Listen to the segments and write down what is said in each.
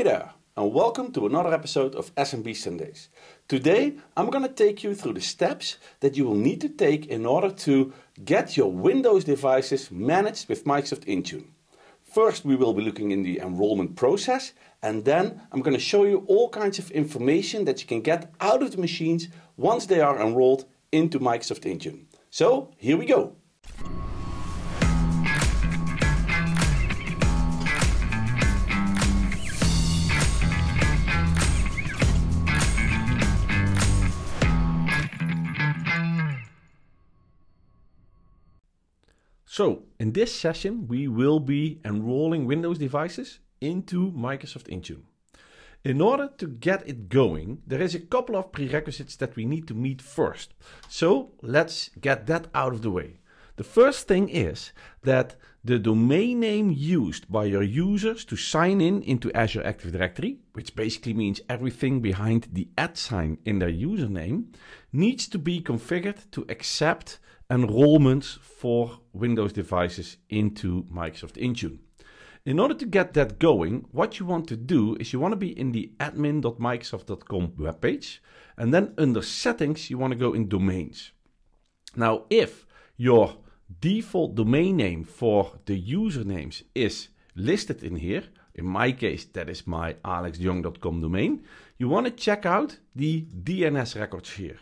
Hey there, and welcome to another episode of SMB Sundays. Today, I'm going to take you through the steps that you will need to take in order to get your Windows devices managed with Microsoft Intune. First, we will be looking in the enrollment process, and then I'm going to show you all kinds of information that you can get out of the machines once they are enrolled into Microsoft Intune. So, here we go. So in this session, we will be enrolling Windows devices into Microsoft Intune. In order to get it going, there is a couple of prerequisites that we need to meet first. So let's get that out of the way. The first thing is that the domain name used by your users to sign in into Azure Active Directory, which basically means everything behind the at sign in their username, needs to be configured to accept enrollments for Windows devices into Microsoft Intune. In order to get that going, what you want to do is you want to be in the admin.microsoft.com webpage, and then under settings, you want to go in domains. Now, if your default domain name for the usernames is listed in here, in my case, that is my alexyoung.com domain, you want to check out the DNS records here.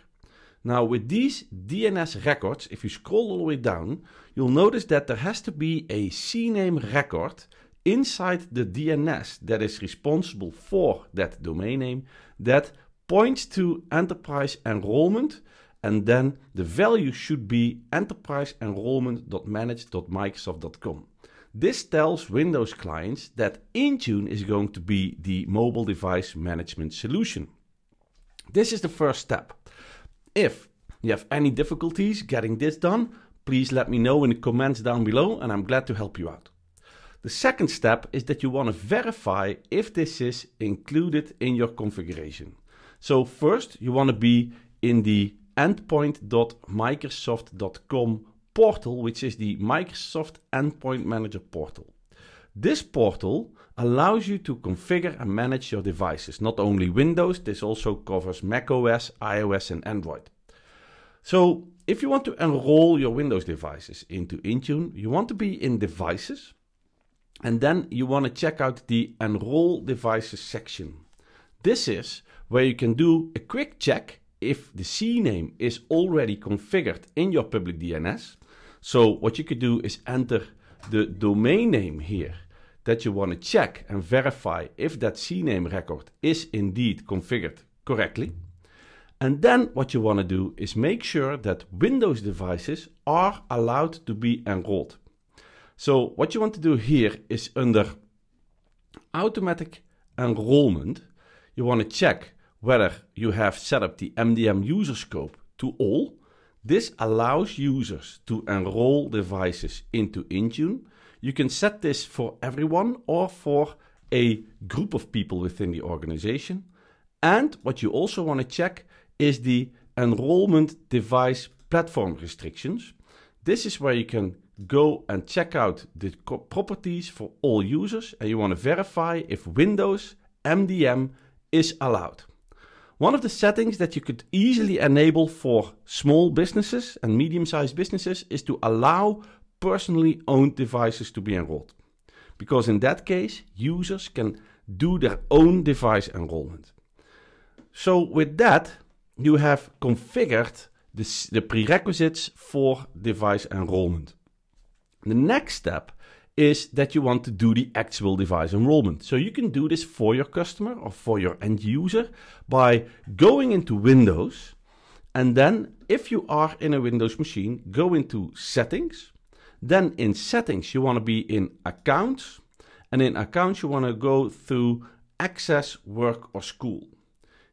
Now with these DNS records, if you scroll all the way down, you'll notice that there has to be a CNAME record inside the DNS that is responsible for that domain name that points to enterprise enrollment and then the value should be enterprise enrollment.manage.microsoft.com. This tells Windows clients that Intune is going to be the mobile device management solution. This is the first step. If you have any difficulties getting this done, please let me know in the comments down below and I'm glad to help you out. The second step is that you want to verify if this is included in your configuration. So first you want to be in the endpoint.microsoft.com portal, which is the Microsoft Endpoint Manager portal. This portal allows you to configure and manage your devices. Not only Windows, this also covers macOS, iOS, and Android. So if you want to enroll your Windows devices into Intune, you want to be in Devices, and then you want to check out the Enroll Devices section. This is where you can do a quick check if the CNAME is already configured in your public DNS. So what you could do is enter the domain name here that you want to check and verify if that CNAME record is indeed configured correctly. And then what you want to do is make sure that Windows devices are allowed to be enrolled. So what you want to do here is under automatic enrollment, you want to check whether you have set up the MDM user scope to all. This allows users to enroll devices into Intune you can set this for everyone or for a group of people within the organization. And what you also want to check is the enrollment device platform restrictions. This is where you can go and check out the properties for all users and you want to verify if Windows MDM is allowed. One of the settings that you could easily enable for small businesses and medium-sized businesses is to allow personally owned devices to be enrolled. Because in that case, users can do their own device enrollment. So with that, you have configured the, the prerequisites for device enrollment. The next step is that you want to do the actual device enrollment. So you can do this for your customer or for your end user by going into Windows and then if you are in a Windows machine, go into settings then in settings, you want to be in accounts. And in accounts, you want to go through access work or school.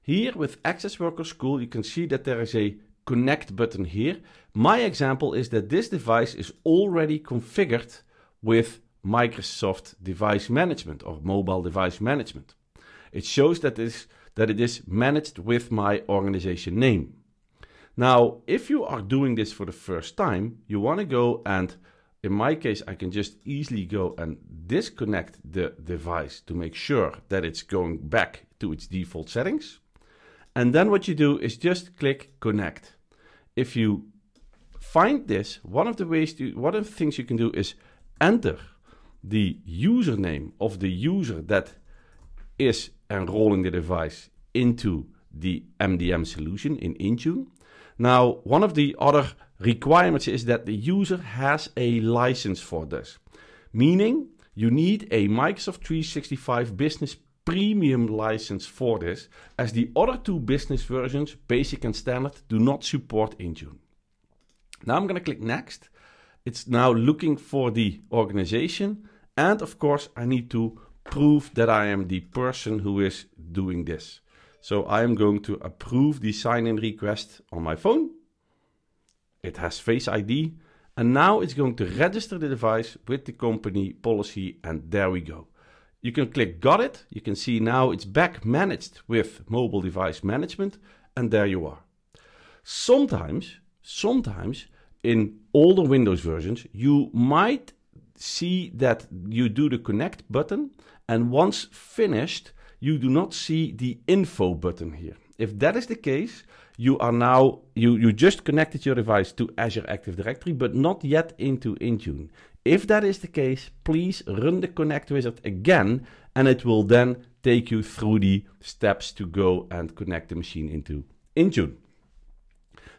Here with access work or school, you can see that there is a connect button here. My example is that this device is already configured with Microsoft Device Management or Mobile Device Management. It shows that, this, that it is managed with my organization name. Now, if you are doing this for the first time, you want to go and in my case, I can just easily go and disconnect the device to make sure that it's going back to its default settings. And then what you do is just click connect. If you find this, one of the ways to, one of the things you can do is enter the username of the user that is enrolling the device into the MDM solution in Intune. Now, one of the other requirements is that the user has a license for this, meaning you need a Microsoft 365 Business Premium license for this, as the other two business versions, Basic and Standard, do not support Intune. Now I'm going to click Next. It's now looking for the organization. And of course, I need to prove that I am the person who is doing this. So I am going to approve the sign-in request on my phone. It has Face ID. And now it's going to register the device with the company policy. And there we go. You can click got it. You can see now it's back managed with mobile device management. And there you are. Sometimes, sometimes in older Windows versions, you might see that you do the connect button. And once finished, you do not see the info button here. If that is the case, you are now, you, you just connected your device to Azure Active Directory, but not yet into Intune. If that is the case, please run the connect wizard again, and it will then take you through the steps to go and connect the machine into Intune.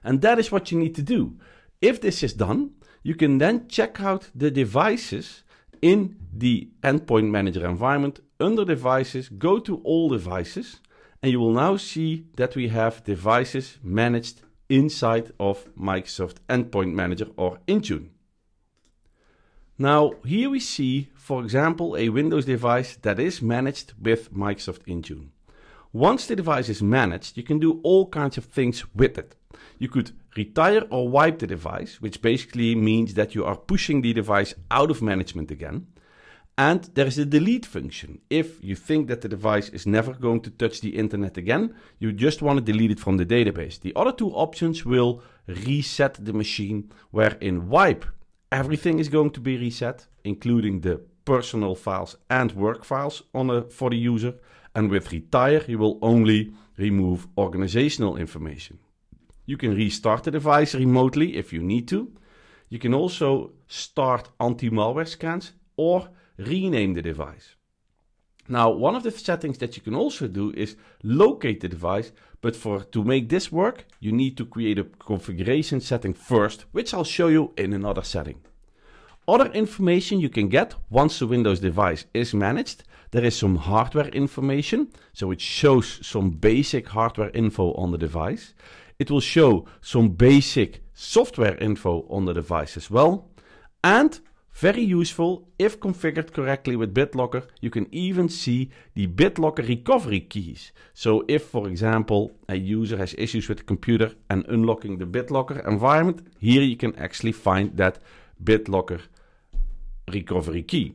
And that is what you need to do. If this is done, you can then check out the devices in the endpoint manager environment under devices, go to all devices, and you will now see that we have devices managed inside of Microsoft Endpoint Manager or Intune. Now here we see, for example, a Windows device that is managed with Microsoft Intune. Once the device is managed, you can do all kinds of things with it. You could retire or wipe the device, which basically means that you are pushing the device out of management again. And there is a delete function. If you think that the device is never going to touch the internet again, you just want to delete it from the database. The other two options will reset the machine, where in wipe, everything is going to be reset, including the personal files and work files on a, for the user. And with retire, you will only remove organizational information. You can restart the device remotely if you need to. You can also start anti-malware scans or rename the device. Now, one of the settings that you can also do is locate the device, but for to make this work, you need to create a configuration setting first, which I'll show you in another setting. Other information you can get once the Windows device is managed, there is some hardware information, so it shows some basic hardware info on the device. It will show some basic software info on the device as well. And very useful if configured correctly with BitLocker. You can even see the BitLocker recovery keys. So if, for example, a user has issues with the computer and unlocking the BitLocker environment, here you can actually find that BitLocker recovery key.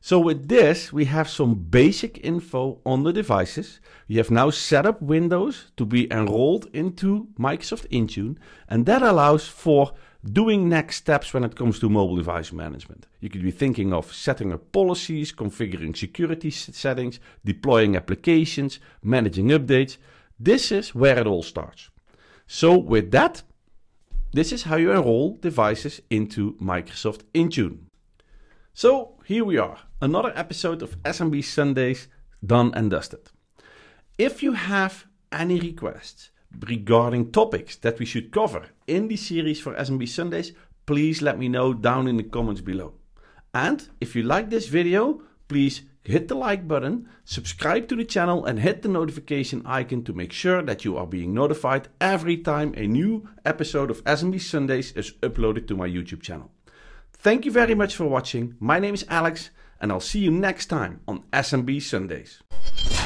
So with this, we have some basic info on the devices. We have now set up Windows to be enrolled into Microsoft Intune, and that allows for doing next steps when it comes to mobile device management. You could be thinking of setting up policies, configuring security settings, deploying applications, managing updates. This is where it all starts. So with that, this is how you enroll devices into Microsoft Intune. So here we are, another episode of SMB Sundays done and dusted. If you have any requests, regarding topics that we should cover in the series for SMB Sundays, please let me know down in the comments below. And if you like this video, please hit the like button, subscribe to the channel and hit the notification icon to make sure that you are being notified every time a new episode of SMB Sundays is uploaded to my YouTube channel. Thank you very much for watching. My name is Alex and I'll see you next time on SMB Sundays.